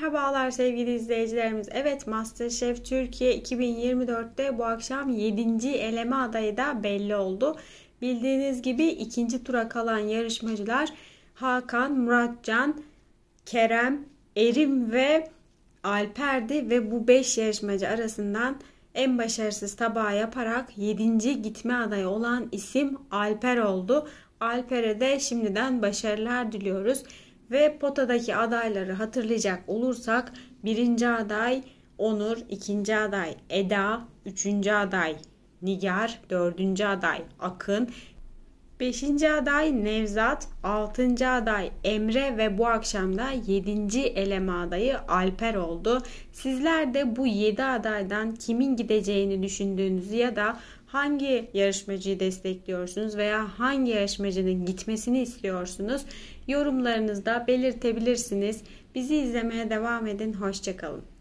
Merhabalar sevgili izleyicilerimiz. Evet Masterchef Türkiye 2024'te bu akşam 7. eleme adayı da belli oldu. Bildiğiniz gibi ikinci tura kalan yarışmacılar Hakan, Muratcan, Kerem, Erim ve Alper'di ve bu 5 yarışmacı arasından en başarısız tabağı yaparak 7. gitme adayı olan isim Alper oldu. Alper'e de şimdiden başarılar diliyoruz. Ve potadaki adayları hatırlayacak olursak birinci aday Onur, ikinci aday Eda, üçüncü aday Nigar, dördüncü aday Akın, 5. aday Nevzat, 6. aday Emre ve bu akşam da 7. eleme adayı Alper oldu. Sizler de bu 7 adaydan kimin gideceğini düşündüğünüzü ya da hangi yarışmacıyı destekliyorsunuz veya hangi yarışmacının gitmesini istiyorsunuz yorumlarınızda belirtebilirsiniz. Bizi izlemeye devam edin. Hoşçakalın.